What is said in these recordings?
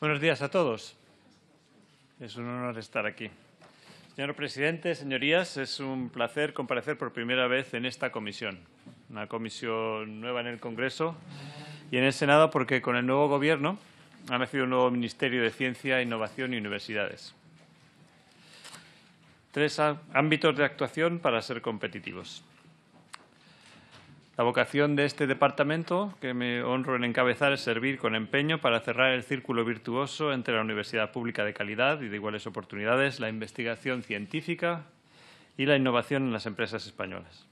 Buenos días a todos. Es un honor estar aquí. Señor presidente, señorías, es un placer comparecer por primera vez en esta comisión, una comisión nueva en el Congreso y en el Senado porque con el nuevo Gobierno ha nacido un nuevo Ministerio de Ciencia, Innovación y Universidades. Tres ámbitos de actuación para ser competitivos. La vocación de este departamento, que me honro en encabezar, es servir con empeño para cerrar el círculo virtuoso entre la universidad pública de calidad y de iguales oportunidades, la investigación científica y la innovación en las empresas españolas.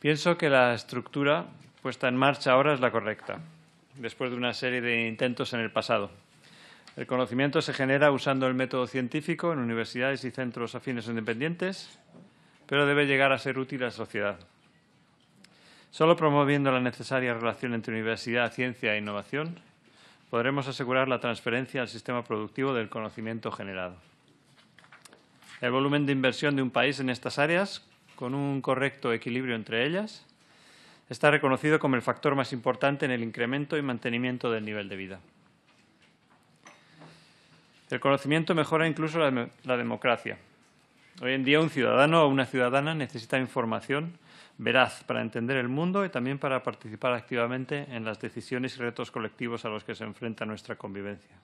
Pienso que la estructura puesta en marcha ahora es la correcta, después de una serie de intentos en el pasado. El conocimiento se genera usando el método científico en universidades y centros afines e independientes, pero debe llegar a ser útil a la sociedad. Solo promoviendo la necesaria relación entre universidad, ciencia e innovación podremos asegurar la transferencia al sistema productivo del conocimiento generado. El volumen de inversión de un país en estas áreas, con un correcto equilibrio entre ellas, está reconocido como el factor más importante en el incremento y mantenimiento del nivel de vida. El conocimiento mejora incluso la, democracia, Hoy en día un ciudadano o una ciudadana necesita información veraz para entender el mundo y también para participar activamente en las decisiones y retos colectivos a los que se enfrenta nuestra convivencia.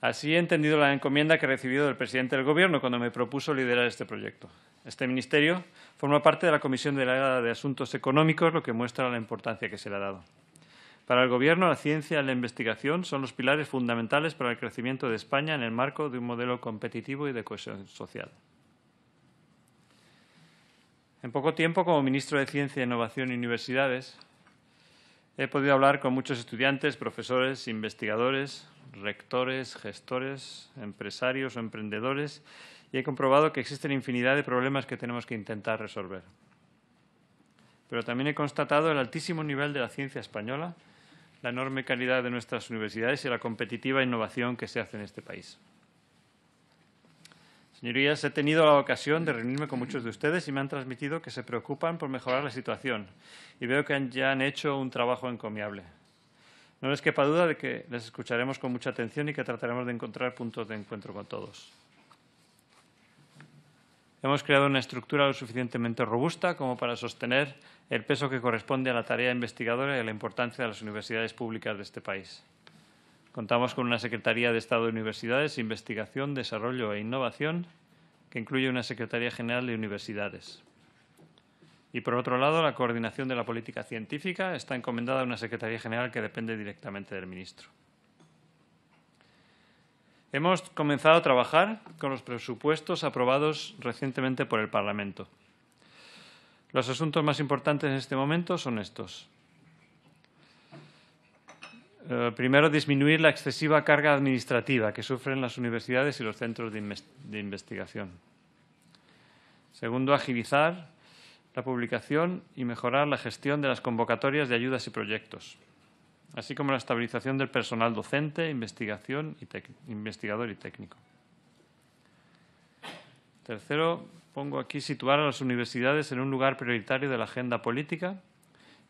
Así he entendido la encomienda que he recibido del presidente del Gobierno cuando me propuso liderar este proyecto. Este ministerio forma parte de la Comisión de la de Asuntos Económicos, lo que muestra la importancia que se le ha dado. Para el Gobierno, la ciencia y la investigación son los pilares fundamentales para el crecimiento de España en el marco de un modelo competitivo y de cohesión social. En poco tiempo, como ministro de Ciencia, Innovación y Universidades, He podido hablar con muchos estudiantes, profesores, investigadores, rectores, gestores, empresarios o emprendedores y he comprobado que existen infinidad de problemas que tenemos que intentar resolver. Pero también he constatado el altísimo nivel de la ciencia española la enorme calidad de nuestras universidades y la competitiva innovación que se hace en este país. Señorías, he tenido la ocasión de reunirme con muchos de ustedes y me han transmitido que se preocupan por mejorar la situación y veo que ya han hecho un trabajo encomiable. No les quepa duda de que les escucharemos con mucha atención y que trataremos de encontrar puntos de encuentro con todos. Hemos creado una estructura lo suficientemente robusta como para sostener el peso que corresponde a la tarea investigadora y a la importancia de las universidades públicas de este país. Contamos con una Secretaría de Estado de Universidades, Investigación, Desarrollo e Innovación, que incluye una Secretaría General de Universidades. Y, por otro lado, la coordinación de la política científica está encomendada a una Secretaría General que depende directamente del ministro. Hemos comenzado a trabajar con los presupuestos aprobados recientemente por el Parlamento. Los asuntos más importantes en este momento son estos. Eh, primero, disminuir la excesiva carga administrativa que sufren las universidades y los centros de investigación. Segundo, agilizar la publicación y mejorar la gestión de las convocatorias de ayudas y proyectos así como la estabilización del personal docente, investigación y investigador y técnico. Tercero, pongo aquí situar a las universidades en un lugar prioritario de la agenda política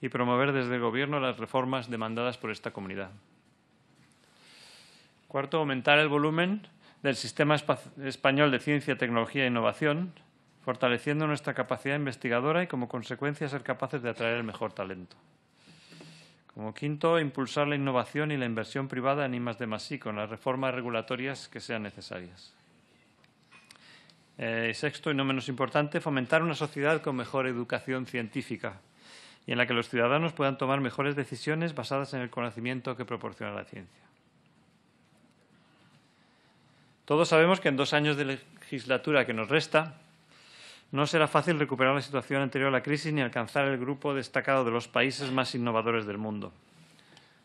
y promover desde el Gobierno las reformas demandadas por esta comunidad. Cuarto, aumentar el volumen del Sistema Español de Ciencia, Tecnología e Innovación, fortaleciendo nuestra capacidad investigadora y, como consecuencia, ser capaces de atraer el mejor talento. Como quinto, impulsar la innovación y la inversión privada en IMAS de I con las reformas regulatorias que sean necesarias. Eh, sexto, y no menos importante, fomentar una sociedad con mejor educación científica y en la que los ciudadanos puedan tomar mejores decisiones basadas en el conocimiento que proporciona la ciencia. Todos sabemos que en dos años de legislatura que nos resta, no será fácil recuperar la situación anterior a la crisis ni alcanzar el grupo destacado de los países más innovadores del mundo.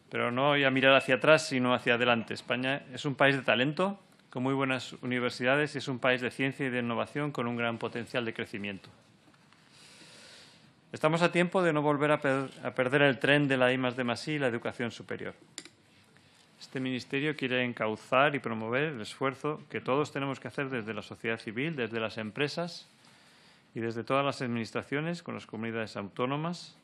Pero no voy a mirar hacia atrás, sino hacia adelante. España es un país de talento, con muy buenas universidades y es un país de ciencia y de innovación con un gran potencial de crecimiento. Estamos a tiempo de no volver a, perder el tren de la I y la educación superior. Este ministerio quiere encauzar y promover el esfuerzo que todos tenemos que hacer desde la sociedad civil, desde las empresas y desde todas las administraciones con las comunidades autónomas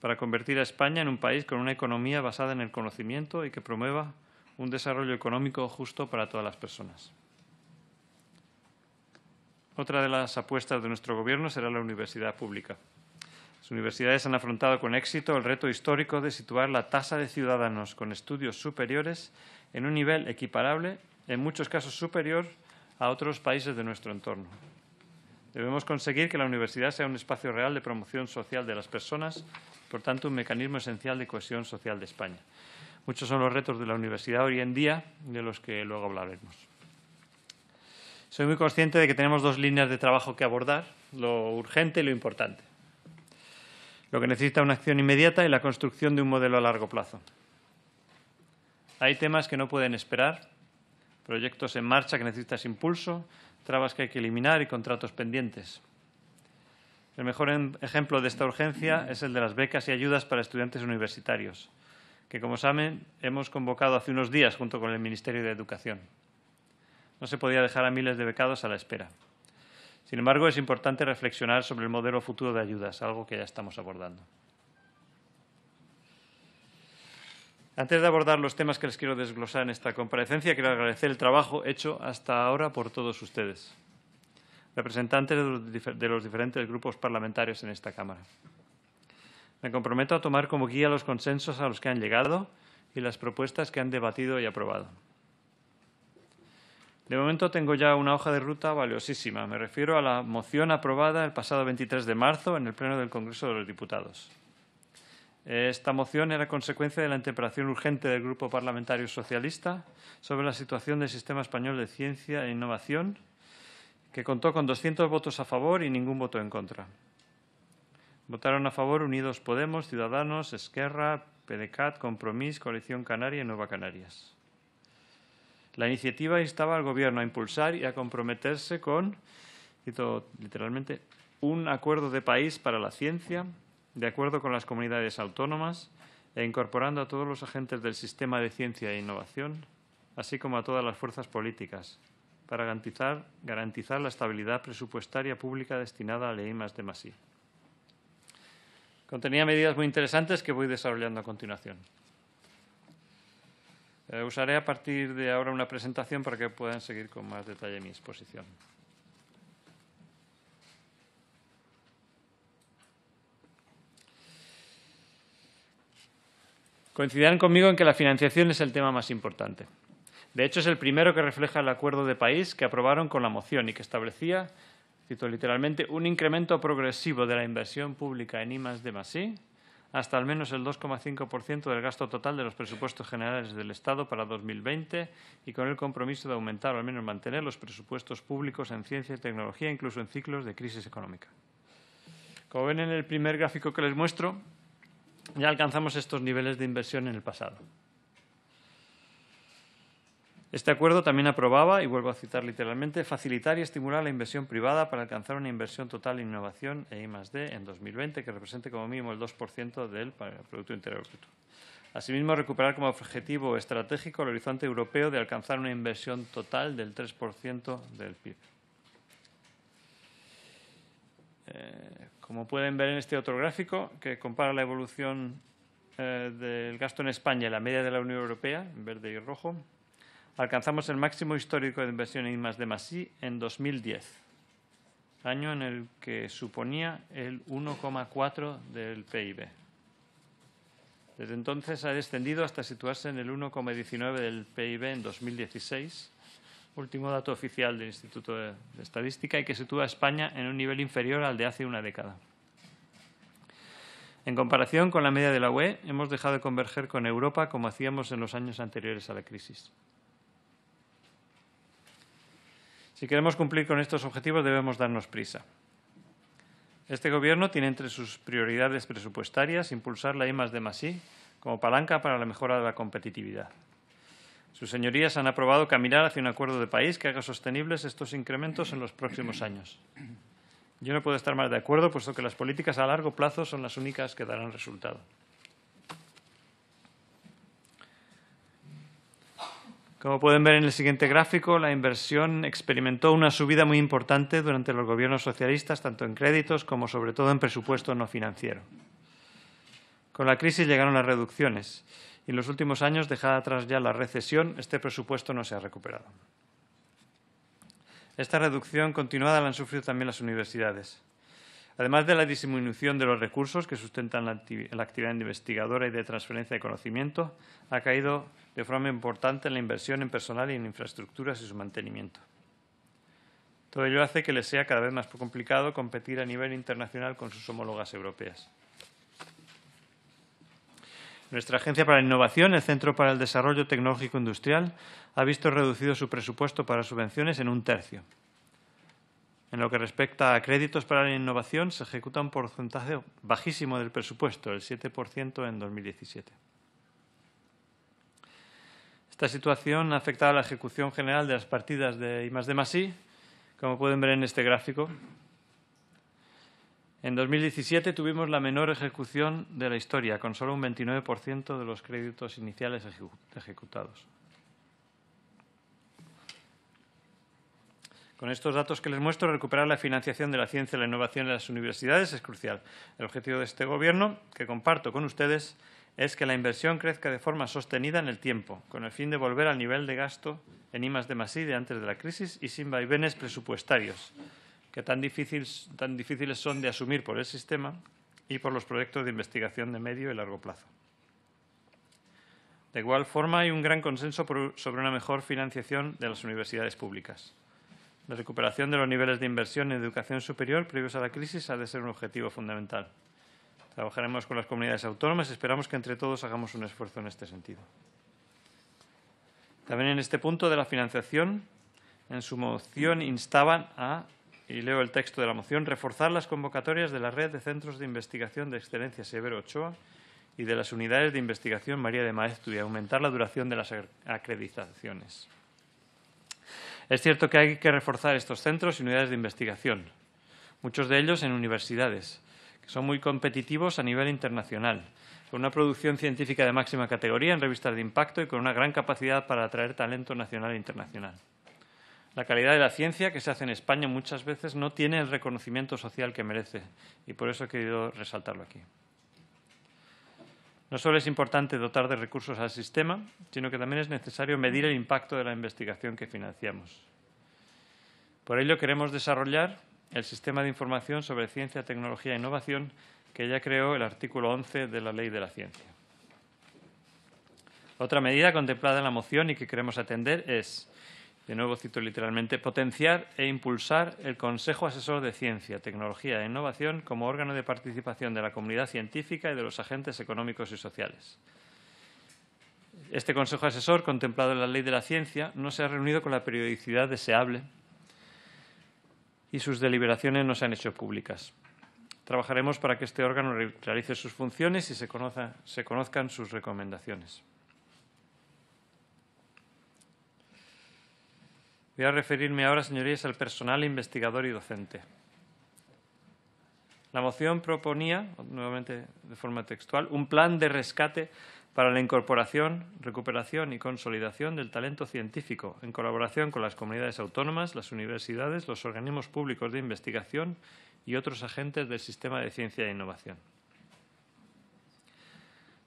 para convertir a España en un país con una economía basada en el conocimiento y que promueva un desarrollo económico justo para todas las personas. Otra de las apuestas de nuestro Gobierno será la universidad pública. Las universidades han afrontado con éxito el reto histórico de situar la tasa de ciudadanos con estudios superiores en un nivel equiparable, en muchos casos superior, a otros países de nuestro entorno. Debemos conseguir que la universidad sea un espacio real de promoción social de las personas, por tanto, un mecanismo esencial de cohesión social de España. Muchos son los retos de la universidad hoy en día, de los que luego hablaremos. Soy muy consciente de que tenemos dos líneas de trabajo que abordar, lo urgente y lo importante. Lo que necesita una acción inmediata y la construcción de un modelo a largo plazo. Hay temas que no pueden esperar, proyectos en marcha que necesitas impulso, trabas que hay que eliminar y contratos pendientes. El mejor em-, ejemplo de esta urgencia es el de las becas y ayudas para estudiantes universitarios, que, como saben, hemos convocado hace unos días junto con el Ministerio de Educación. No se podía dejar a miles de becados a la espera. Sin embargo, es importante reflexionar sobre el modelo futuro de ayudas, algo que ya estamos abordando. Antes de abordar los temas que les quiero desglosar en esta comparecencia, quiero agradecer el trabajo hecho hasta ahora por todos ustedes, representantes de los diferentes grupos parlamentarios en esta Cámara. Me comprometo a tomar como guía los consensos a los que han llegado y las propuestas que han debatido y aprobado. De momento tengo ya una hoja de ruta valiosísima. Me refiero a la moción aprobada el pasado 23 de marzo en el Pleno del Congreso de los Diputados. Esta moción era consecuencia de la interpelación urgente del Grupo Parlamentario Socialista sobre la situación del sistema español de ciencia e innovación, que contó con 200 votos a favor y ningún voto en contra. Votaron a favor Unidos Podemos, Ciudadanos, Esquerra, PDCAT, Compromís, Coalición Canaria y Nueva Canarias. La iniciativa instaba al Gobierno a impulsar y a comprometerse con, cito literalmente, un acuerdo de país para la ciencia, de acuerdo con las comunidades autónomas e incorporando a todos los agentes del sistema de ciencia e innovación, así como a todas las fuerzas políticas, para garantizar, la estabilidad presupuestaria pública destinada a la I+, de Masí. Contenía medidas muy interesantes que voy desarrollando a continuación. Eh, usaré a partir de ahora una presentación para que puedan seguir con más detalle mi exposición. coincidirán conmigo en que la financiación es el tema más importante. De hecho, es el primero que refleja el acuerdo de país que aprobaron con la moción y que establecía, cito literalmente, un incremento progresivo de la inversión pública en IMAS de Masí hasta al menos el 2,5% del gasto total de los presupuestos generales del Estado para 2020 y con el compromiso de aumentar o al menos mantener los presupuestos públicos en ciencia y tecnología, incluso en ciclos de crisis económica. Como ven en el primer gráfico que les muestro, ya alcanzamos estos niveles de inversión en el pasado. Este acuerdo también aprobaba, y vuelvo a citar literalmente, facilitar y estimular la inversión privada para alcanzar una inversión total en innovación e D en 2020 que represente como mínimo el 2% del Producto Interior Bruto. Asimismo, recuperar como objetivo estratégico el horizonte europeo de alcanzar una inversión total del 3% del PIB. Eh, como pueden ver en este otro gráfico, que compara la evolución eh, del gasto en España y la media de la Unión Europea, en verde y rojo, alcanzamos el máximo histórico de inversión en I+, de Masí en 2010, año en el que suponía el 1,4 del PIB. Desde entonces ha descendido hasta situarse en el 1,19 del PIB en 2016 último dato oficial del Instituto de Estadística y que sitúa a España en un nivel inferior al de hace una década. En comparación con la media de la UE, hemos dejado de converger con Europa como hacíamos en los años anteriores a la crisis. Si queremos cumplir con estos objetivos, debemos darnos prisa. Este Gobierno tiene entre sus prioridades presupuestarias impulsar la I+D+I como palanca para la mejora de la competitividad. Sus señorías han aprobado caminar hacia un acuerdo de país que haga sostenibles estos incrementos en los próximos años. Yo no puedo estar más de acuerdo, puesto que las políticas a largo plazo son las únicas que darán resultado. Como pueden ver en el siguiente gráfico, la inversión experimentó una subida muy importante durante los gobiernos socialistas, tanto en créditos como sobre todo en presupuesto no financiero. Con la crisis llegaron las reducciones en los últimos años, dejada atrás ya la recesión, este presupuesto no se ha recuperado. Esta reducción continuada la han sufrido también las universidades. Además de la disminución de los recursos que sustentan la, actividad investigadora y de transferencia de conocimiento, ha caído de forma importante la inversión en personal y en infraestructuras y su mantenimiento. Todo ello hace que les sea cada vez más complicado competir a nivel internacional con sus homólogas europeas. Nuestra Agencia para la Innovación, el Centro para el Desarrollo Tecnológico Industrial, ha visto reducido su presupuesto para subvenciones en un tercio. En lo que respecta a créditos para la innovación, se ejecuta un porcentaje bajísimo del presupuesto, el 7% en 2017. Esta situación ha afectado a la ejecución general de las partidas de I+D+I, como pueden ver en este gráfico, en 2017 tuvimos la menor ejecución de la historia, con solo un 29% de los créditos iniciales ejecutados. Con estos datos que les muestro, recuperar la financiación de la ciencia y la innovación en las universidades es crucial. El objetivo de este Gobierno, que comparto con ustedes, es que la inversión crezca de forma sostenida en el tiempo, con el fin de volver al nivel de gasto en I+D+I de antes de la crisis y sin vaivenes presupuestarios que tan, tan difíciles son de asumir por el sistema y por los proyectos de investigación de medio y largo plazo. De igual forma, hay un gran consenso sobre una mejor financiación de las universidades públicas. La recuperación de los niveles de inversión en educación superior previos a la crisis ha de ser un objetivo fundamental. Trabajaremos con las comunidades autónomas y esperamos que entre todos hagamos un esfuerzo en este sentido. También en este punto de la financiación, en su moción instaban a y leo el texto de la moción, reforzar las convocatorias de la red de centros de investigación de excelencia Severo Ochoa y de las unidades de investigación María de Maeztu y aumentar la duración de las acreditaciones. Es cierto que hay que reforzar estos centros y unidades de investigación, muchos de ellos en universidades, que son muy competitivos a nivel internacional, con una producción científica de máxima categoría en revistas de impacto y con una gran capacidad para atraer talento nacional e internacional. La calidad de la ciencia que se hace en España muchas veces no tiene el reconocimiento social que merece y por eso he querido resaltarlo aquí. No solo es importante dotar de recursos al sistema, sino que también es necesario medir el impacto de la investigación que financiamos. Por ello queremos desarrollar el sistema de información sobre ciencia, tecnología e innovación que ya creó el artículo 11 de la Ley de la Ciencia. Otra medida contemplada en la moción y que queremos atender es de nuevo cito literalmente, potenciar e impulsar el Consejo Asesor de Ciencia, Tecnología e Innovación como órgano de participación de la comunidad científica y de los agentes económicos y sociales. Este Consejo Asesor, contemplado en la Ley de la Ciencia, no se ha reunido con la periodicidad deseable y sus deliberaciones no se han hecho públicas. Trabajaremos para que este órgano realice sus funciones y se, se conozcan sus recomendaciones. Voy a referirme ahora, señorías, al personal investigador y docente. La moción proponía, nuevamente de forma textual, un plan de rescate para la incorporación, recuperación y consolidación del talento científico en colaboración con las comunidades autónomas, las universidades, los organismos públicos de investigación y otros agentes del sistema de ciencia e innovación.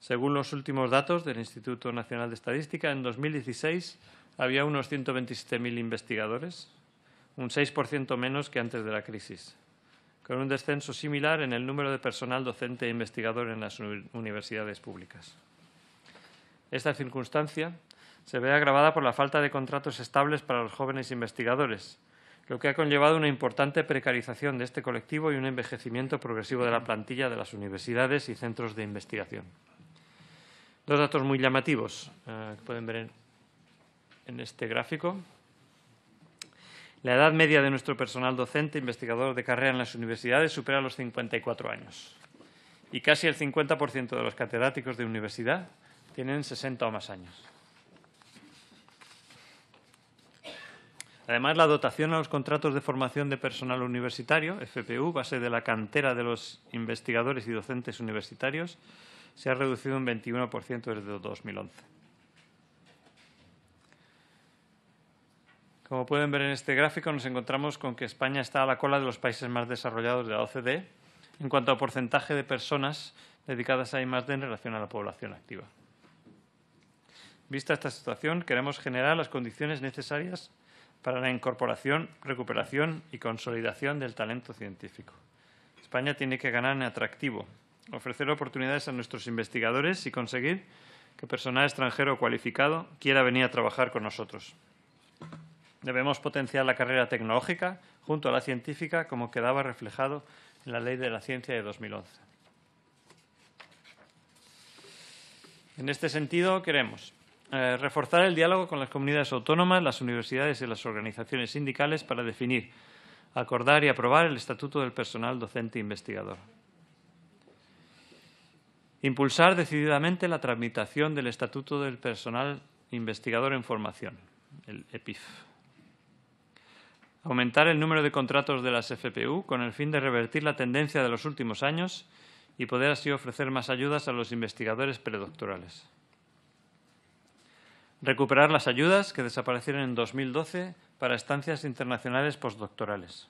Según los últimos datos del Instituto Nacional de Estadística, en 2016 había unos 127.000 investigadores, un 6% menos que antes de la crisis, con un descenso similar en el número de personal docente e investigador en las universidades públicas. Esta circunstancia se ve agravada por la falta de contratos estables para los jóvenes investigadores, lo que ha conllevado una importante precarización de este colectivo y un envejecimiento progresivo de la plantilla de las universidades y centros de investigación. Dos datos muy llamativos eh, que pueden ver en este gráfico. La edad media de nuestro personal docente, e investigador de carrera en las universidades, supera los 54 años y casi el 50% de los catedráticos de universidad tienen 60 o más años. Además, la dotación a los contratos de formación de personal universitario, FPU, base de la cantera de los investigadores y docentes universitarios, se ha reducido un 21% desde 2011. Como pueden ver en este gráfico, nos encontramos con que España está a la cola de los países más desarrollados de la OCDE en cuanto a porcentaje de personas dedicadas a I+.D. en relación a la población activa. Vista esta situación, queremos generar las condiciones necesarias para la incorporación, recuperación y consolidación del talento científico. España tiene que ganar en atractivo, ofrecer oportunidades a nuestros investigadores y conseguir que personal extranjero cualificado quiera venir a trabajar con nosotros. Debemos potenciar la carrera tecnológica junto a la científica, como quedaba reflejado en la Ley de la Ciencia de 2011. En este sentido, queremos eh, reforzar el diálogo con las comunidades autónomas, las universidades y las organizaciones sindicales para definir, acordar y aprobar el Estatuto del Personal Docente e Investigador. Impulsar decididamente la tramitación del Estatuto del Personal Investigador en Formación, el EPIF aumentar el número de contratos de las FPU con el fin de revertir la tendencia de los últimos años y poder así ofrecer más ayudas a los investigadores predoctorales. Recuperar las ayudas que desaparecieron en 2012 para estancias internacionales postdoctorales.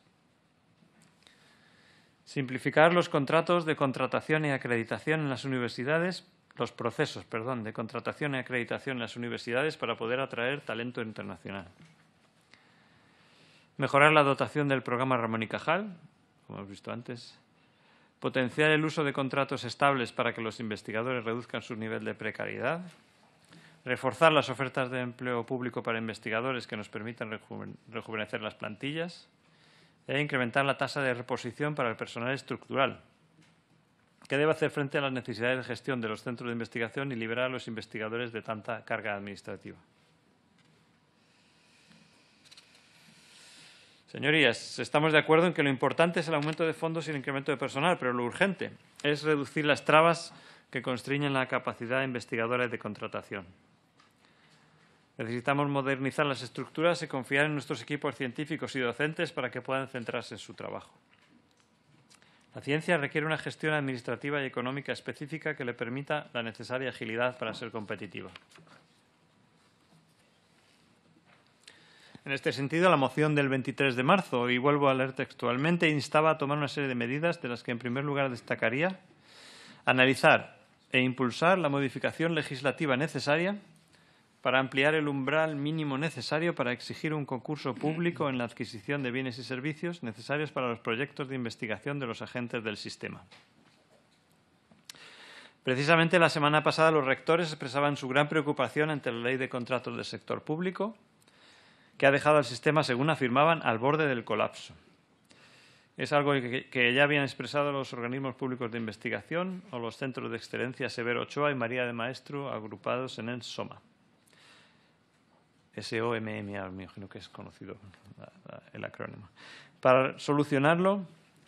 Simplificar los contratos de contratación y acreditación en las universidades, los procesos, perdón, de contratación y acreditación en las universidades para poder atraer talento internacional. Mejorar la dotación del programa Ramón y Cajal, como hemos visto antes. Potenciar el uso de contratos estables para que los investigadores reduzcan su nivel de precariedad. Reforzar las ofertas de empleo público para investigadores que nos permitan rejuvenecer las plantillas. E incrementar la tasa de reposición para el personal estructural, que debe hacer frente a las necesidades de gestión de los centros de investigación y liberar a los investigadores de tanta carga administrativa. Señorías, estamos de acuerdo en que lo importante es el aumento de fondos y el incremento de personal, pero lo urgente es reducir las trabas que constriñen la capacidad investigadora y de contratación. Necesitamos modernizar las estructuras y confiar en nuestros equipos científicos y docentes para que puedan centrarse en su trabajo. La ciencia requiere una gestión administrativa y económica específica que le permita la necesaria agilidad para ser competitiva. En este sentido, la moción del 23 de marzo, y vuelvo a leer textualmente, instaba a tomar una serie de medidas de las que en primer lugar destacaría analizar e impulsar la modificación legislativa necesaria para ampliar el umbral mínimo necesario para exigir un concurso público en la adquisición de bienes y servicios necesarios para los proyectos de investigación de los agentes del sistema. Precisamente la semana pasada los rectores expresaban su gran preocupación ante la ley de contratos del sector público, que ha dejado al sistema, según afirmaban, al borde del colapso. Es algo que, ya habían expresado los organismos públicos de investigación o los centros de excelencia Severo Ochoa y María de Maestro agrupados en el SOMA. S-O-M-M-A, me imagino que es conocido el acrónimo. Para solucionarlo,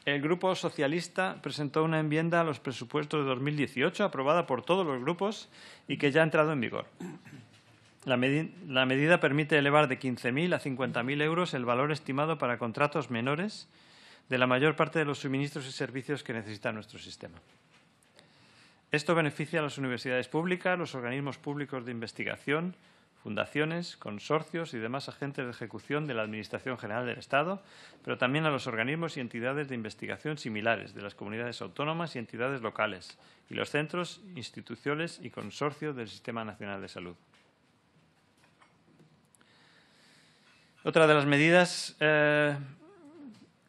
el Grupo Socialista presentó una enmienda a los presupuestos de 2018 aprobada por todos los grupos y que ya ha entrado en vigor. La, medida permite elevar de 15.000 a 50.000 euros el valor estimado para contratos menores de la mayor parte de los suministros y servicios que necesita nuestro sistema. Esto beneficia a las universidades públicas, los organismos públicos de investigación, fundaciones, consorcios y demás agentes de ejecución de la Administración General del Estado, pero también a los organismos y entidades de investigación similares de las comunidades autónomas y entidades locales y los centros, instituciones y consorcios del Sistema Nacional de Salud. Otra de las medidas eh,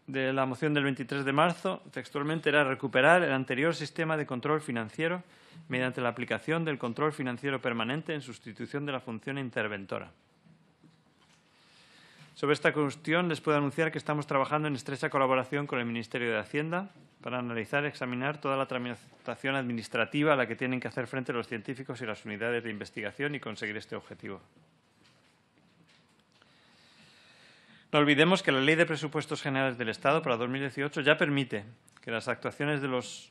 de la moción del 23 de marzo, textualmente, era recuperar el anterior sistema de control financiero mediante la aplicación del control financiero permanente en sustitución de la función interventora. Sobre esta cuestión les puedo anunciar que estamos trabajando en estrecha colaboración con el Ministerio de Hacienda para analizar y examinar toda la tramitación administrativa a la que tienen que hacer frente los científicos y las unidades de investigación y conseguir este objetivo. No olvidemos que la Ley de Presupuestos Generales del Estado para 2018 ya permite que las actuaciones de los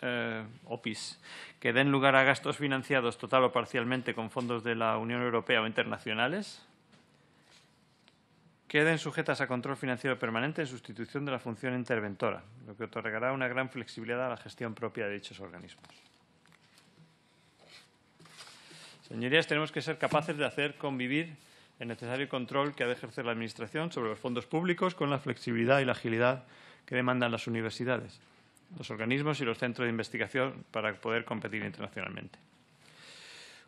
eh, OPIs que den lugar a gastos financiados total o parcialmente con fondos de la Unión Europea o internacionales queden sujetas a control financiero permanente en sustitución de la función interventora, lo que otorgará una gran flexibilidad a la gestión propia de dichos organismos. Señorías, tenemos que ser capaces de hacer convivir el necesario control que ha de ejercer la Administración sobre los fondos públicos con la flexibilidad y la agilidad que demandan las universidades, los organismos y los centros de investigación para poder competir internacionalmente.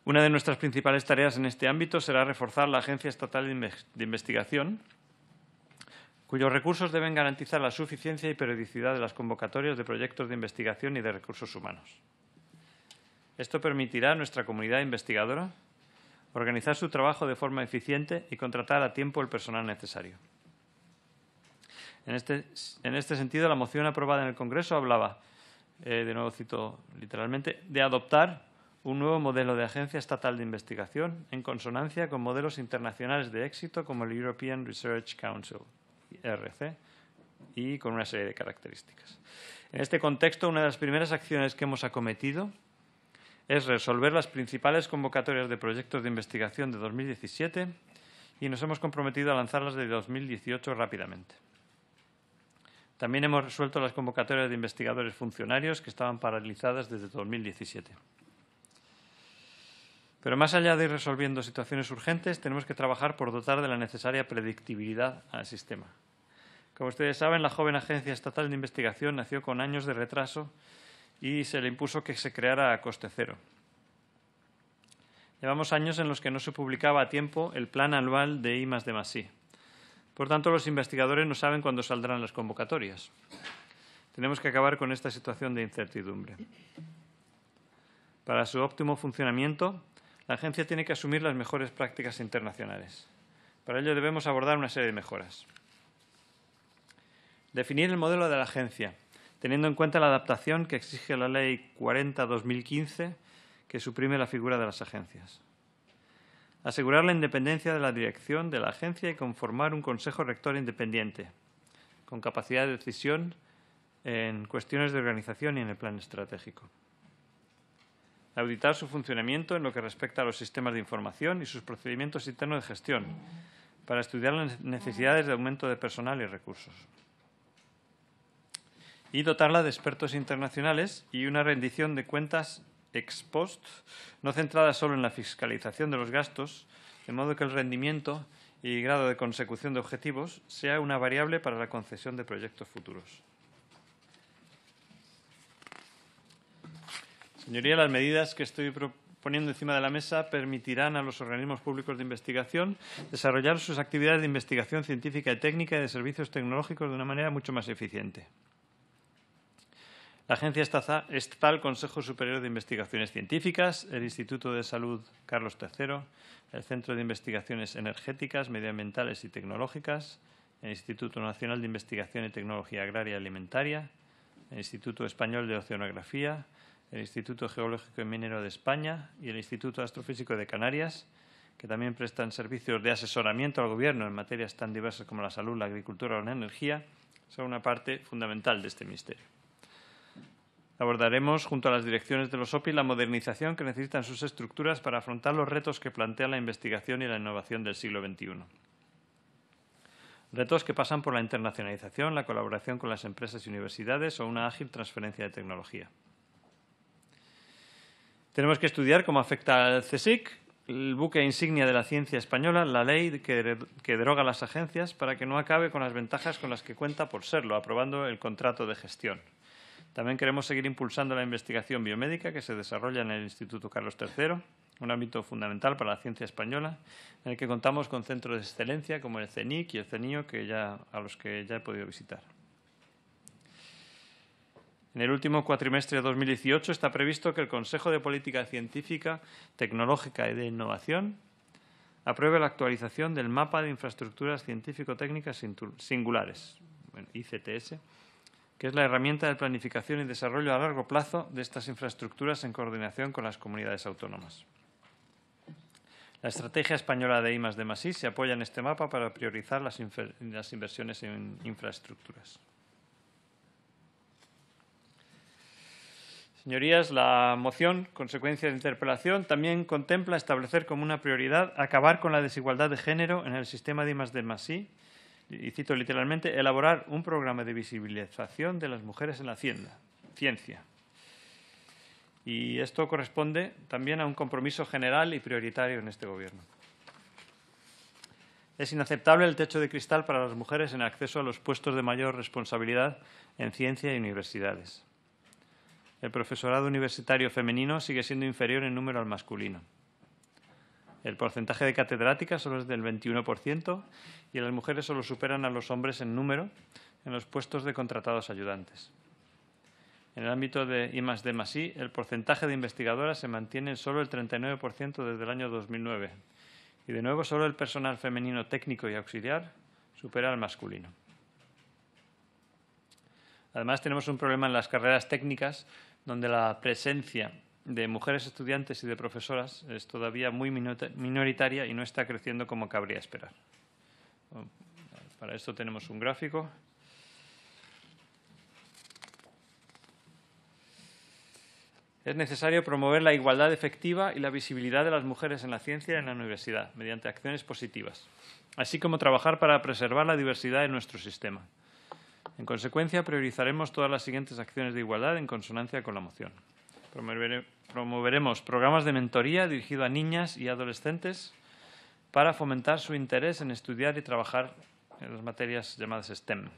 Una de nuestras principales tareas en este ámbito será reforzar la Agencia Estatal de Investigación, cuyos recursos deben garantizar la suficiencia y periodicidad de las convocatorias de proyectos de investigación y de recursos humanos. Esto permitirá a nuestra comunidad investigadora organizar su trabajo de forma eficiente y contratar a tiempo el personal necesario. En este, este sentido, la moción aprobada en el Congreso hablaba, eh, de nuevo cito literalmente, de adoptar un nuevo modelo de agencia estatal de investigación en consonancia con modelos internacionales de éxito como el European Research Council, ERC, y con una serie de características. En este contexto, una de las primeras acciones que hemos acometido es resolver las principales convocatorias de proyectos de investigación de 2017 y nos hemos comprometido a lanzarlas de 2018 rápidamente. También hemos resuelto las convocatorias de investigadores funcionarios que estaban paralizadas desde 2017. Pero más allá de ir resolviendo situaciones urgentes, tenemos que trabajar por dotar de la necesaria predictibilidad al sistema. Como ustedes saben, la joven Agencia Estatal de Investigación nació con años de retraso y se le impuso que se creara a coste cero. Llevamos años en los que no se publicaba a tiempo el plan anual de I más de más Por tanto, los investigadores no saben cuándo saldrán las convocatorias. Tenemos que acabar con esta situación de incertidumbre. Para su óptimo funcionamiento, la agencia tiene que asumir las mejores prácticas internacionales. Para ello debemos abordar una serie de mejoras. Definir el modelo de la agencia, teniendo en cuenta la adaptación que exige la Ley 40-2015, que suprime la figura de las agencias. Asegurar la independencia de la dirección de la agencia y conformar un Consejo Rector independiente, con capacidad de decisión en cuestiones de organización y en el plan estratégico. Auditar su funcionamiento en lo que respecta a los sistemas de información y sus procedimientos internos de gestión, para estudiar las necesidades de aumento de personal y recursos y dotarla de expertos internacionales y una rendición de cuentas ex post, no centrada solo en la fiscalización de los gastos, de modo que el rendimiento y grado de consecución de objetivos sea una variable para la concesión de proyectos futuros. Señoría, las medidas que estoy poniendo encima de la mesa permitirán a los organismos públicos de investigación desarrollar sus actividades de investigación científica y técnica y de servicios tecnológicos de una manera mucho más eficiente. La agencia está el Consejo Superior de Investigaciones Científicas, el Instituto de Salud Carlos III, el Centro de Investigaciones Energéticas, Medioambientales y Tecnológicas, el Instituto Nacional de Investigación y Tecnología Agraria y Alimentaria, el Instituto Español de Oceanografía, el Instituto Geológico y Minero de España y el Instituto Astrofísico de Canarias, que también prestan servicios de asesoramiento al Gobierno en materias tan diversas como la salud, la agricultura o la energía, son una parte fundamental de este ministerio. Abordaremos, junto a las direcciones de los OPI, la modernización que necesitan sus estructuras para afrontar los retos que plantea la investigación y la innovación del siglo XXI. Retos que pasan por la internacionalización, la colaboración con las empresas y universidades o una ágil transferencia de tecnología. Tenemos que estudiar cómo afecta al CSIC, el buque insignia de la ciencia española, la ley que, que deroga las agencias para que no acabe con las ventajas con las que cuenta por serlo, aprobando el contrato de gestión. También queremos seguir impulsando la investigación biomédica que se desarrolla en el Instituto Carlos III, un ámbito fundamental para la ciencia española, en el que contamos con centros de excelencia como el CENIC y el CENIO, a los que ya he podido visitar. En el último cuatrimestre de 2018 está previsto que el Consejo de Política Científica, Tecnológica y de Innovación apruebe la actualización del mapa de infraestructuras científico-técnicas singulares, ICTS, que es la herramienta de planificación y desarrollo a largo plazo de estas infraestructuras en coordinación con las comunidades autónomas. La estrategia española de Imas de Masí se apoya en este mapa para priorizar las, inversiones en infraestructuras. Señorías, la moción, consecuencia de interpelación, también contempla establecer como una prioridad acabar con la desigualdad de género en el sistema de Imas de Masí y cito literalmente, elaborar un programa de visibilización de las mujeres en la hacienda, ciencia. Y esto corresponde también a un compromiso general y prioritario en este Gobierno. Es inaceptable el techo de cristal para las mujeres en acceso a los puestos de mayor responsabilidad en ciencia y universidades. El profesorado universitario femenino sigue siendo inferior en número al masculino. El porcentaje de catedráticas solo es del 21% y las mujeres solo superan a los hombres en número en los puestos de contratados ayudantes. En el ámbito de I D el porcentaje de investigadoras se mantiene en solo el 39% desde el año 2009. Y de nuevo, solo el personal femenino técnico y auxiliar supera al masculino. Además, tenemos un problema en las carreras técnicas, donde la presencia de mujeres estudiantes y de profesoras es todavía muy minoritaria y no está creciendo como cabría esperar. Para esto tenemos un gráfico. Es necesario promover la igualdad efectiva y la visibilidad de las mujeres en la ciencia y en la universidad mediante acciones positivas, así como trabajar para preservar la diversidad en nuestro sistema. En consecuencia, priorizaremos todas las siguientes acciones de igualdad en consonancia con la moción promoveremos programas de mentoría dirigidos a niñas y adolescentes para fomentar su interés en estudiar y trabajar en las materias llamadas STEM.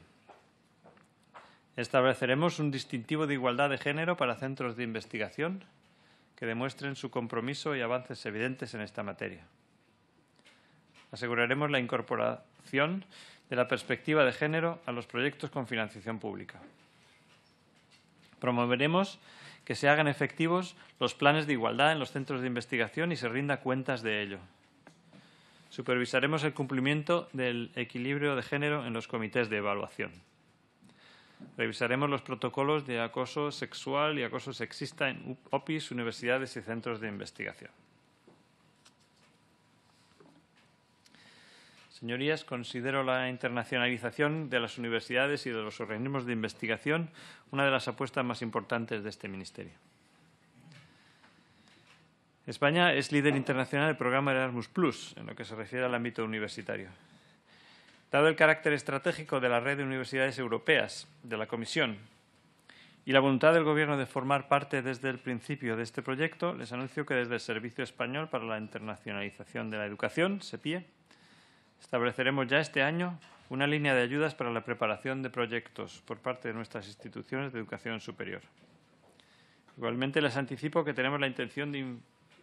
Estableceremos un distintivo de igualdad de género para centros de investigación que demuestren su compromiso y avances evidentes en esta materia. Aseguraremos la incorporación de la perspectiva de género a los proyectos con financiación pública. Promoveremos que se hagan efectivos los planes de igualdad en los centros de investigación y se rinda cuentas de ello. Supervisaremos el cumplimiento del equilibrio de género en los comités de evaluación. Revisaremos los protocolos de acoso sexual y acoso sexista en OPIs, universidades y centros de investigación. Señorías, considero la internacionalización de las universidades y de los organismos de investigación una de las apuestas más importantes de este Ministerio. España es líder internacional del programa Erasmus Plus, en lo que se refiere al ámbito universitario. Dado el carácter estratégico de la red de universidades europeas de la Comisión y la voluntad del Gobierno de formar parte desde el principio de este proyecto, les anuncio que desde el Servicio Español para la Internacionalización de la Educación, SEPIE, Estableceremos ya este año una línea de ayudas para la preparación de proyectos por parte de nuestras instituciones de educación superior. Igualmente, les anticipo que tenemos la intención de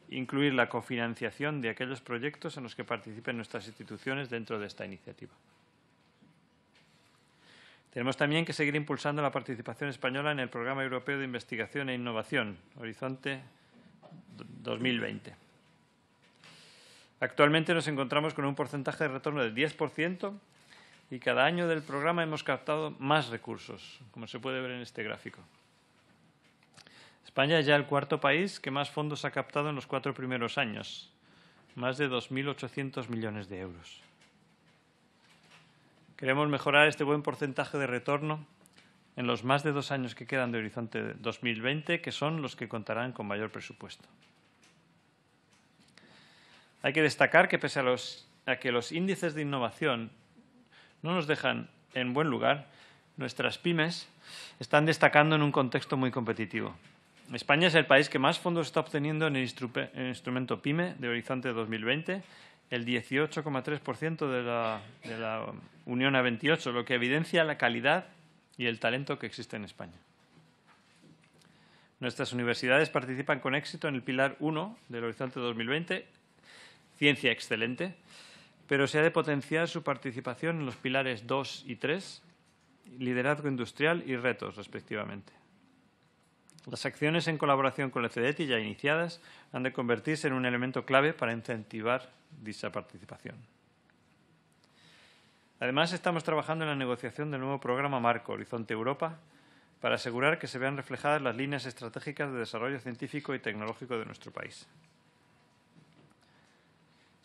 incluir la cofinanciación de aquellos proyectos en los que participen nuestras instituciones dentro de esta iniciativa. Tenemos también que seguir impulsando la participación española en el Programa Europeo de Investigación e Innovación, Horizonte 2020. Actualmente nos encontramos con un porcentaje de retorno del 10% y cada año del programa hemos captado más recursos, como se puede ver en este gráfico. España es ya el cuarto país que más fondos ha captado en los cuatro primeros años, más de 2.800 millones de euros. Queremos mejorar este buen porcentaje de retorno en los más de dos años que quedan de horizonte 2020, que son los que contarán con mayor presupuesto. Hay que destacar que pese a, que los índices de innovación no nos dejan en buen lugar, nuestras pymes están destacando en un contexto muy competitivo. España es el país que más fondos está obteniendo en el, instrumento PYME de Horizonte 2020, el 18,3% de la, de la Unión a 28, lo que evidencia la calidad y el talento que existe en España. Nuestras universidades participan con éxito en el Pilar 1 del Horizonte 2020, ciencia excelente, pero se ha de potenciar su participación en los pilares 2 y 3, liderazgo industrial y retos, respectivamente. Las acciones en colaboración con el CDETI ya iniciadas han de convertirse en un elemento clave para incentivar dicha participación. Además, estamos trabajando en la negociación del nuevo programa Marco Horizonte Europa para asegurar que se vean reflejadas las líneas estratégicas de desarrollo científico y tecnológico de nuestro país.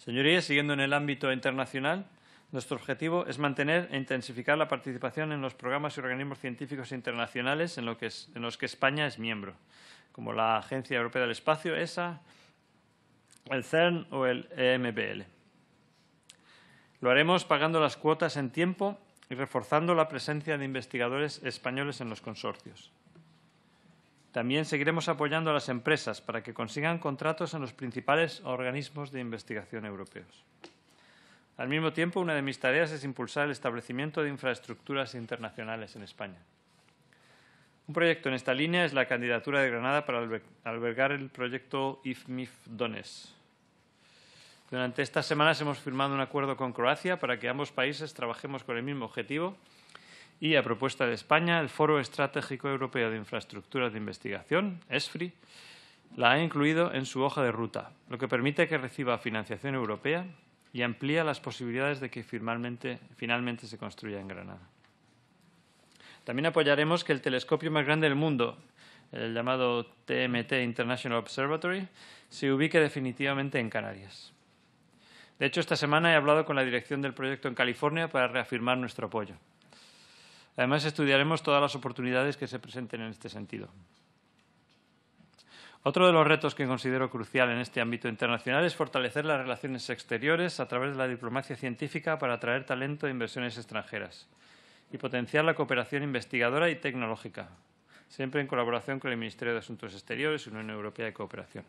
Señorías, siguiendo en el ámbito internacional, nuestro objetivo es mantener e intensificar la participación en los programas y organismos científicos internacionales en, los que España es miembro, como la Agencia Europea del Espacio, ESA, el CERN o el EMBL. Lo haremos pagando las cuotas en tiempo y reforzando la presencia de investigadores españoles en los consorcios. También seguiremos apoyando a las empresas para que consigan contratos en los principales organismos de investigación europeos. Al mismo tiempo, una de mis tareas es impulsar el establecimiento de infraestructuras internacionales en España. Un proyecto en esta línea es la candidatura de Granada para albergar el proyecto IFMIF Dones. Durante estas semanas hemos firmado un acuerdo con Croacia para que ambos países trabajemos con el mismo objetivo y a propuesta de España, el Foro Estratégico Europeo de Infraestructuras de Investigación, ESFRI, la ha incluido en su hoja de ruta, lo que permite que reciba financiación europea y amplía las posibilidades de que finalmente, se construya en Granada. También apoyaremos que el telescopio más grande del mundo, el llamado TMT International Observatory, se ubique definitivamente en Canarias. De hecho, esta semana he hablado con la dirección del proyecto en California para reafirmar nuestro apoyo. Además, estudiaremos todas las oportunidades que se presenten en este sentido. Otro de los retos que considero crucial en este ámbito internacional es fortalecer las relaciones exteriores a través de la diplomacia científica para atraer talento e inversiones extranjeras y potenciar la cooperación investigadora y tecnológica, siempre en colaboración con el Ministerio de Asuntos Exteriores y la Unión Europea de Cooperación.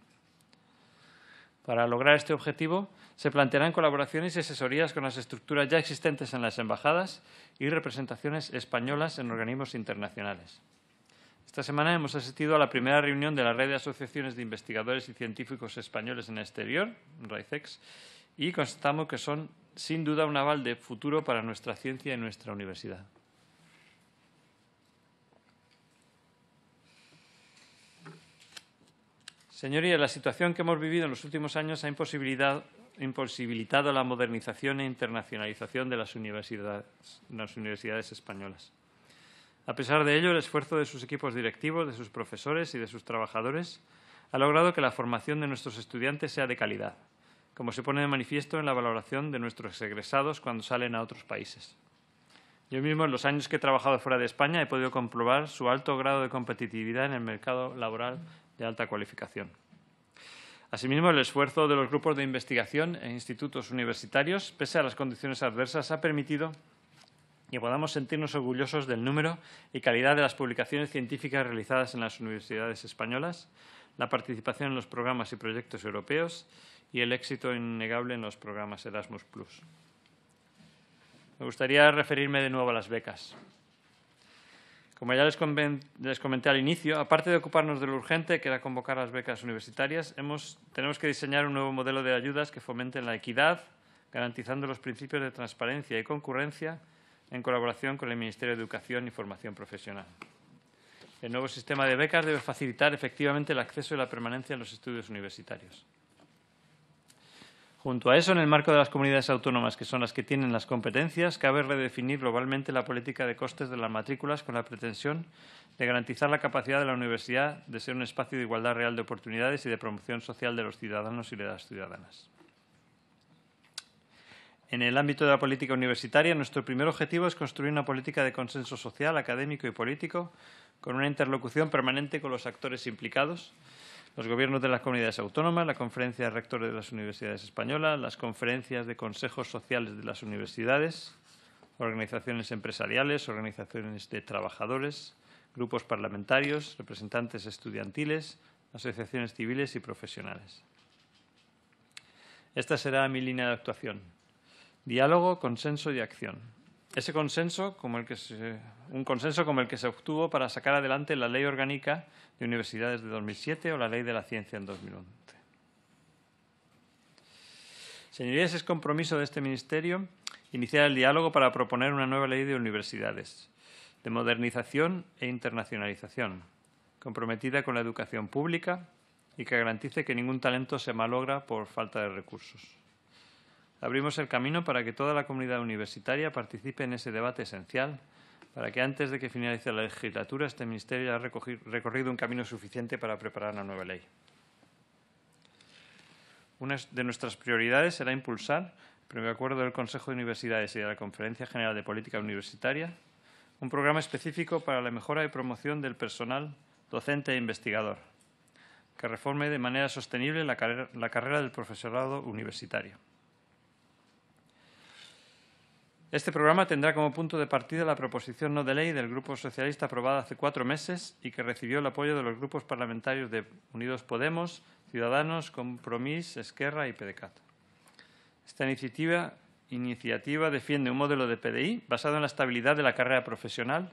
Para lograr este objetivo, se plantearán colaboraciones y asesorías con las estructuras ya existentes en las embajadas y representaciones españolas en organismos internacionales. Esta semana hemos asistido a la primera reunión de la Red de Asociaciones de Investigadores y Científicos Españoles en el Exterior, RAICEX, y constatamos que son, sin duda, un aval de futuro para nuestra ciencia y nuestra universidad. Señorías, la situación que hemos vivido en los últimos años ha imposibilitado la modernización e internacionalización de las universidades, las universidades españolas. A pesar de ello, el esfuerzo de sus equipos directivos, de sus profesores y de sus trabajadores ha logrado que la formación de nuestros estudiantes sea de calidad, como se pone de manifiesto en la valoración de nuestros egresados cuando salen a otros países. Yo mismo, en los años que he trabajado fuera de España, he podido comprobar su alto grado de competitividad en el mercado laboral de alta cualificación. Asimismo, el esfuerzo de los grupos de investigación e institutos universitarios, pese a las condiciones adversas, ha permitido que podamos sentirnos orgullosos del número y calidad de las publicaciones científicas realizadas en las universidades españolas, la participación en los programas y proyectos europeos y el éxito innegable en los programas Erasmus+. Me gustaría referirme de nuevo a las becas. Como ya les, comenté al inicio, aparte de ocuparnos de lo urgente, que era convocar las becas universitarias, tenemos que diseñar un nuevo modelo de ayudas que fomenten la equidad, garantizando los principios de transparencia y concurrencia en colaboración con el Ministerio de Educación y Formación Profesional. El nuevo sistema de becas debe facilitar efectivamente el acceso y la permanencia en los estudios universitarios. Junto a eso, en el marco de las comunidades autónomas, que son las que tienen las competencias, cabe redefinir globalmente la política de costes de las matrículas con la pretensión de garantizar la capacidad de la universidad de ser un espacio de igualdad real de oportunidades y de promoción social de los ciudadanos y de las ciudadanas. En el ámbito de la política universitaria, nuestro primer objetivo es construir una política de consenso social, académico y político, con una interlocución permanente con los actores implicados, los gobiernos de las comunidades autónomas, la Conferencia de Rectores de las Universidades Españolas, las conferencias de consejos sociales de las universidades, organizaciones empresariales, organizaciones de trabajadores, grupos parlamentarios, representantes estudiantiles, asociaciones civiles y profesionales. Esta será mi línea de actuación. Diálogo, consenso y acción ese consenso, un consenso como el que se obtuvo para sacar adelante la Ley Orgánica de Universidades de 2007 o la Ley de la Ciencia en 2011. Señorías, es compromiso de este Ministerio iniciar el diálogo para proponer una nueva ley de universidades, de modernización e internacionalización, comprometida con la educación pública y que garantice que ningún talento se malogra por falta de recursos. Abrimos el camino para que toda la comunidad universitaria participe en ese debate esencial, para que antes de que finalice la legislatura este Ministerio haya recorrido un camino suficiente para preparar una nueva ley. Una de nuestras prioridades será impulsar, previo acuerdo del Consejo de Universidades y de la Conferencia General de Política Universitaria, un programa específico para la mejora y promoción del personal docente e investigador, que reforme de manera sostenible la carrera del profesorado universitario. Este programa tendrá como punto de partida la proposición no de ley del Grupo Socialista aprobada hace cuatro meses y que recibió el apoyo de los grupos parlamentarios de Unidos Podemos, Ciudadanos, Compromís, Esquerra y PDCAT. Esta iniciativa, iniciativa defiende un modelo de PDI basado en la estabilidad de la carrera profesional,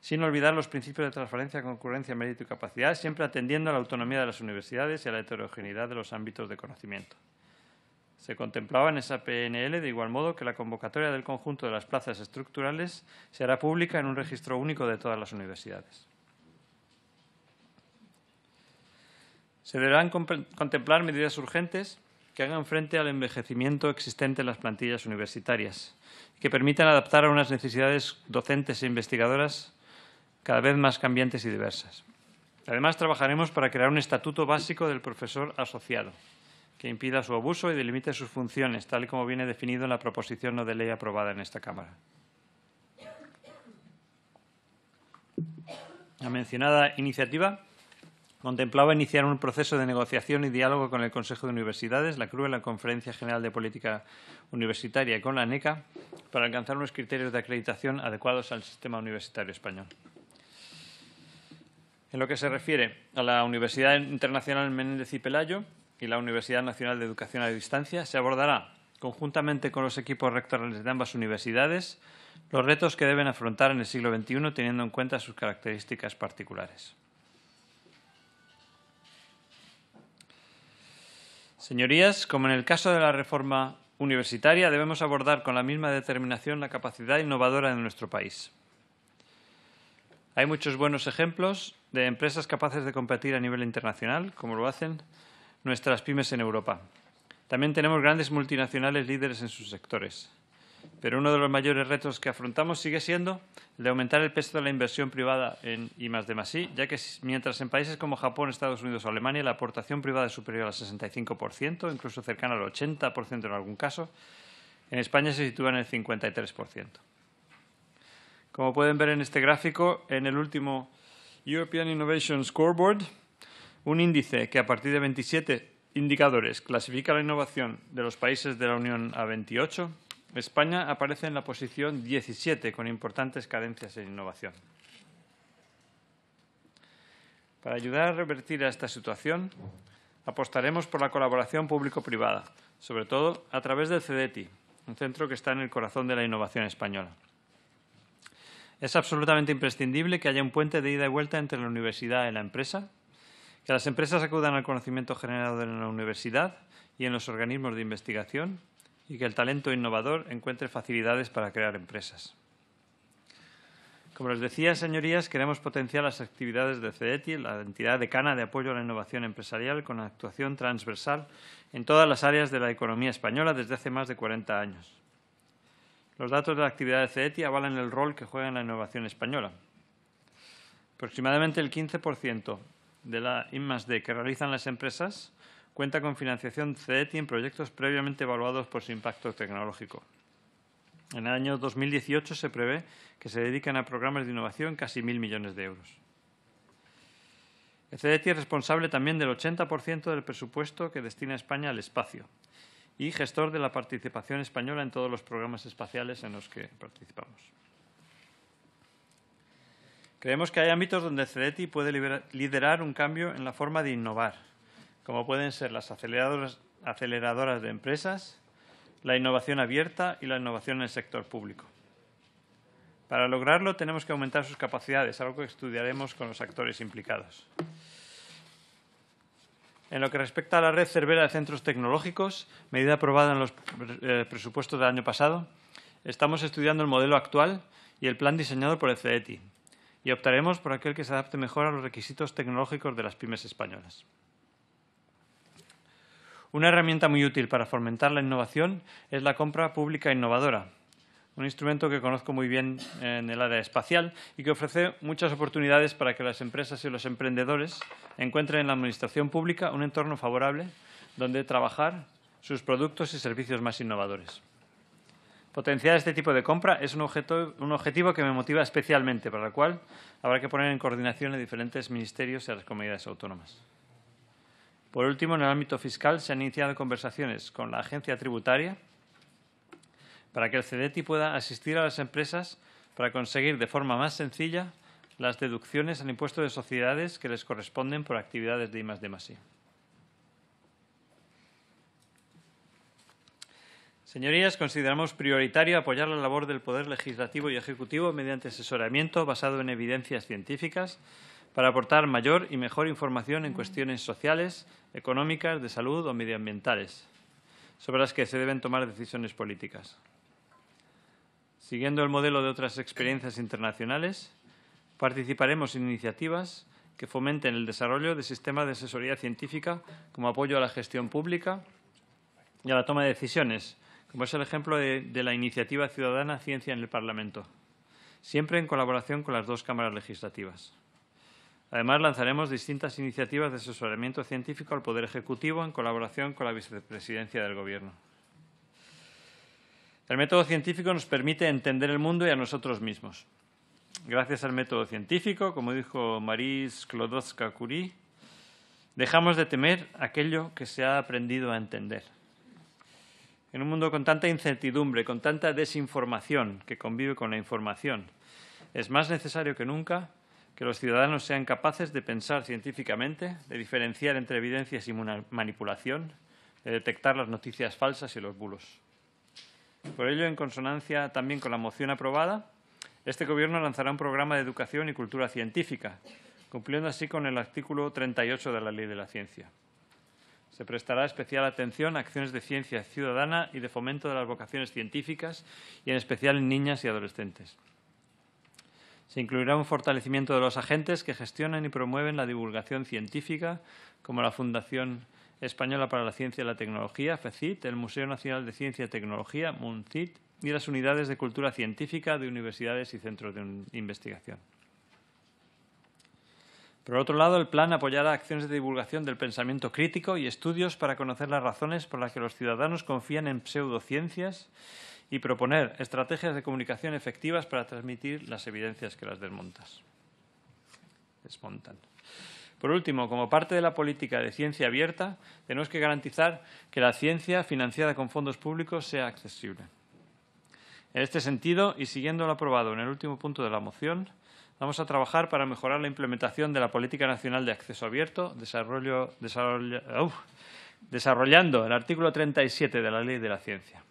sin olvidar los principios de transparencia, concurrencia, mérito y capacidad, siempre atendiendo a la autonomía de las universidades y a la heterogeneidad de los ámbitos de conocimiento. Se contemplaba en esa PNL de igual modo que la convocatoria del conjunto de las plazas estructurales se hará pública en un registro único de todas las universidades. Se deberán contemplar medidas urgentes que hagan frente al envejecimiento existente en las plantillas universitarias y que permitan adaptar a unas necesidades docentes e investigadoras cada vez más cambiantes y diversas. Además, trabajaremos para crear un estatuto básico del profesor asociado, que impida su abuso y delimite sus funciones, tal y como viene definido en la proposición no de ley aprobada en esta Cámara. La mencionada iniciativa contemplaba iniciar un proceso de negociación y diálogo con el Consejo de Universidades, la CRUE, la Conferencia General de Política Universitaria y con la ANECA para alcanzar unos criterios de acreditación adecuados al sistema universitario español. En lo que se refiere a la Universidad Internacional Menéndez y Pelayo, y la Universidad Nacional de Educación a Distancia, se abordará, conjuntamente con los equipos rectorales de ambas universidades, los retos que deben afrontar en el siglo XXI teniendo en cuenta sus características particulares. Señorías, como en el caso de la reforma universitaria, debemos abordar con la misma determinación la capacidad innovadora de nuestro país. Hay muchos buenos ejemplos de empresas capaces de competir a nivel internacional, como lo hacen nuestras pymes en Europa. También tenemos grandes multinacionales líderes en sus sectores. Pero uno de los mayores retos que afrontamos sigue siendo el de aumentar el peso de la inversión privada en I, ya que mientras en países como Japón, Estados Unidos o Alemania la aportación privada es superior al 65%, incluso cercana al 80% en algún caso, en España se sitúa en el 53%. Como pueden ver en este gráfico, en el último European Innovation Scoreboard, un índice que a partir de 27 indicadores clasifica la innovación de los países de la Unión a 28, España aparece en la posición 17 con importantes carencias en innovación. Para ayudar a revertir a esta situación, apostaremos por la colaboración público-privada, sobre todo a través del CEDETI, un centro que está en el corazón de la innovación española. Es absolutamente imprescindible que haya un puente de ida y vuelta entre la universidad y la empresa que las empresas acudan al conocimiento generado en la universidad y en los organismos de investigación y que el talento innovador encuentre facilidades para crear empresas. Como les decía, señorías, queremos potenciar las actividades de Ceti, la entidad decana de apoyo a la innovación empresarial, con actuación transversal en todas las áreas de la economía española desde hace más de 40 años. Los datos de la actividad de Ceti avalan el rol que juega en la innovación española. Aproximadamente el 15% de la I+D que realizan las empresas cuenta con financiación CETI en proyectos previamente evaluados por su impacto tecnológico. En el año 2018 se prevé que se dediquen a programas de innovación casi mil millones de euros. El CDT e es responsable también del 80% del presupuesto que destina España al espacio y gestor de la participación española en todos los programas espaciales en los que participamos. Creemos que hay ámbitos donde CEDETI puede liderar un cambio en la forma de innovar, como pueden ser las aceleradoras, de empresas, la innovación abierta y la innovación en el sector público. Para lograrlo tenemos que aumentar sus capacidades, algo que estudiaremos con los actores implicados. En lo que respecta a la red Cervera de Centros Tecnológicos, medida aprobada en los eh, presupuestos del año pasado, estamos estudiando el modelo actual y el plan diseñado por el CEDETI, y optaremos por aquel que se adapte mejor a los requisitos tecnológicos de las pymes españolas. Una herramienta muy útil para fomentar la innovación es la compra pública innovadora, un instrumento que conozco muy bien en el área espacial y que ofrece muchas oportunidades para que las empresas y los emprendedores encuentren en la administración pública un entorno favorable donde trabajar sus productos y servicios más innovadores. Potenciar este tipo de compra es un, objetivo que me motiva especialmente, para el cual habrá que poner en coordinación a diferentes ministerios y a las comunidades autónomas. Por último, en el ámbito fiscal se han iniciado conversaciones con la agencia tributaria para que el CDTI pueda asistir a las empresas para conseguir de forma más sencilla las deducciones al impuesto de sociedades que les corresponden por actividades de I. Señorías, consideramos prioritario apoyar la labor del Poder Legislativo y Ejecutivo mediante asesoramiento basado en evidencias científicas para aportar mayor y mejor información en cuestiones sociales, económicas, de salud o medioambientales, sobre las que se deben tomar decisiones políticas. Siguiendo el modelo de otras experiencias internacionales, participaremos en iniciativas que fomenten el desarrollo de sistemas de asesoría científica como apoyo a la gestión pública y a la toma de decisiones, como es el ejemplo de, la iniciativa ciudadana Ciencia en el Parlamento, siempre en colaboración con las dos cámaras legislativas. Además, lanzaremos distintas iniciativas de asesoramiento científico al Poder Ejecutivo en colaboración con la Vicepresidencia del Gobierno. El método científico nos permite entender el mundo y a nosotros mismos. Gracias al método científico, como dijo Maris klodowska curie dejamos de temer aquello que se ha aprendido a entender. En un mundo con tanta incertidumbre, con tanta desinformación que convive con la información, es más necesario que nunca que los ciudadanos sean capaces de pensar científicamente, de diferenciar entre evidencias y manipulación, de detectar las noticias falsas y los bulos. Por ello, en consonancia también con la moción aprobada, este Gobierno lanzará un programa de educación y cultura científica, cumpliendo así con el artículo 38 de la Ley de la Ciencia. Se prestará especial atención a acciones de ciencia ciudadana y de fomento de las vocaciones científicas y en especial en niñas y adolescentes. Se incluirá un fortalecimiento de los agentes que gestionan y promueven la divulgación científica, como la Fundación Española para la Ciencia y la Tecnología, FECIT, el Museo Nacional de Ciencia y Tecnología, MUNCIT, y las unidades de cultura científica de universidades y centros de investigación. Por otro lado, el plan apoyará acciones de divulgación del pensamiento crítico y estudios para conocer las razones por las que los ciudadanos confían en pseudociencias y proponer estrategias de comunicación efectivas para transmitir las evidencias que las desmontan. Por último, como parte de la política de ciencia abierta, tenemos que garantizar que la ciencia financiada con fondos públicos sea accesible. En este sentido, y siguiendo lo aprobado en el último punto de la moción, Vamos a trabajar para mejorar la implementación de la Política Nacional de Acceso Abierto, desarrollando el artículo 37 de la Ley de la Ciencia.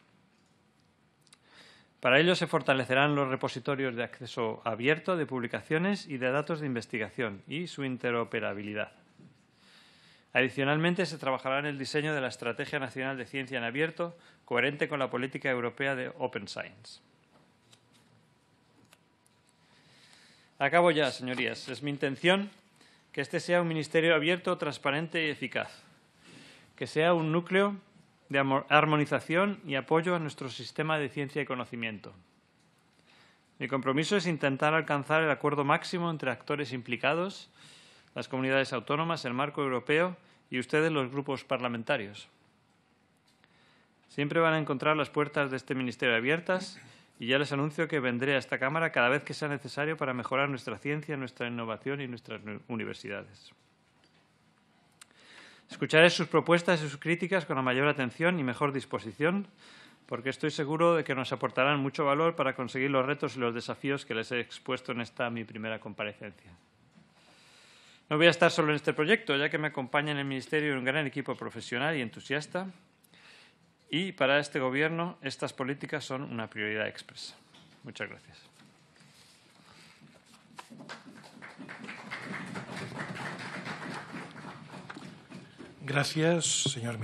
Para ello se fortalecerán los repositorios de acceso abierto de publicaciones y de datos de investigación y su interoperabilidad. Adicionalmente, se trabajará en el diseño de la Estrategia Nacional de Ciencia en Abierto, coherente con la política europea de Open Science. Acabo ya, señorías. Es mi intención que este sea un ministerio abierto, transparente y eficaz, que sea un núcleo de armonización y apoyo a nuestro sistema de ciencia y conocimiento. Mi compromiso es intentar alcanzar el acuerdo máximo entre actores implicados, las comunidades autónomas, el marco europeo y ustedes, los grupos parlamentarios. Siempre van a encontrar las puertas de este ministerio abiertas y ya les anuncio que vendré a esta Cámara cada vez que sea necesario para mejorar nuestra ciencia, nuestra innovación y nuestras universidades. Escucharé sus propuestas y sus críticas con la mayor atención y mejor disposición, porque estoy seguro de que nos aportarán mucho valor para conseguir los retos y los desafíos que les he expuesto en esta mi primera comparecencia. No voy a estar solo en este proyecto, ya que me acompaña en el Ministerio un gran equipo profesional y entusiasta, y para este Gobierno estas políticas son una prioridad expresa. Muchas gracias. Gracias, señor